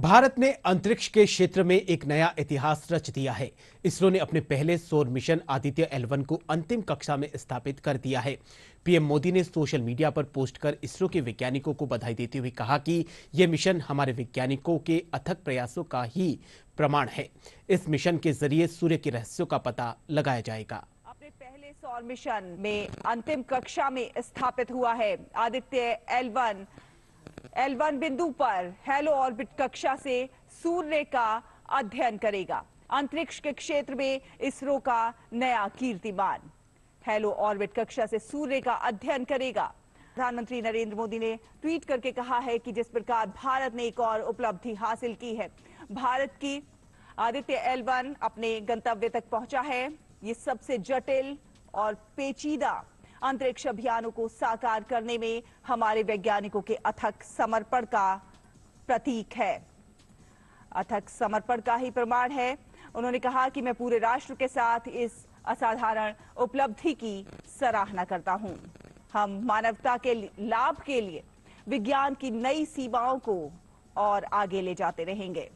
भारत ने अंतरिक्ष के क्षेत्र में एक नया इतिहास रच दिया है इसरो ने अपने पहले सौर मिशन आदित्य एलवन को अंतिम कक्षा में स्थापित कर दिया है पीएम मोदी ने सोशल मीडिया पर पोस्ट कर इसरो के वैज्ञानिकों को बधाई देते हुए कहा कि यह मिशन हमारे वैज्ञानिकों के अथक प्रयासों का ही प्रमाण है इस मिशन के जरिए सूर्य के रहस्यों का पता लगाया जाएगा अपने पहले सौर मिशन में अंतिम कक्षा में स्थापित हुआ है आदित्य एलवन एल वन बिंदु पर हेलो ऑर्बिट कक्षा से सूर्य का अध्ययन करेगा अंतरिक्ष के क्षेत्र में इसरो का नया कीर्तिमान हेलो ऑर्बिट कक्षा से सूर्य का अध्ययन करेगा प्रधानमंत्री नरेंद्र मोदी ने ट्वीट करके कहा है कि जिस प्रकार भारत ने एक और उपलब्धि हासिल की है भारत की आदित्य एल अपने गंतव्य तक पहुंचा है ये सबसे जटिल और पेचीदा अंतरिक्ष अभियानों को साकार करने में हमारे वैज्ञानिकों के अथक समर्पण का प्रतीक है अथक समर्पण का ही प्रमाण है उन्होंने कहा कि मैं पूरे राष्ट्र के साथ इस असाधारण उपलब्धि की सराहना करता हूं हम मानवता के लाभ के लिए विज्ञान की नई सीमाओं को और आगे ले जाते रहेंगे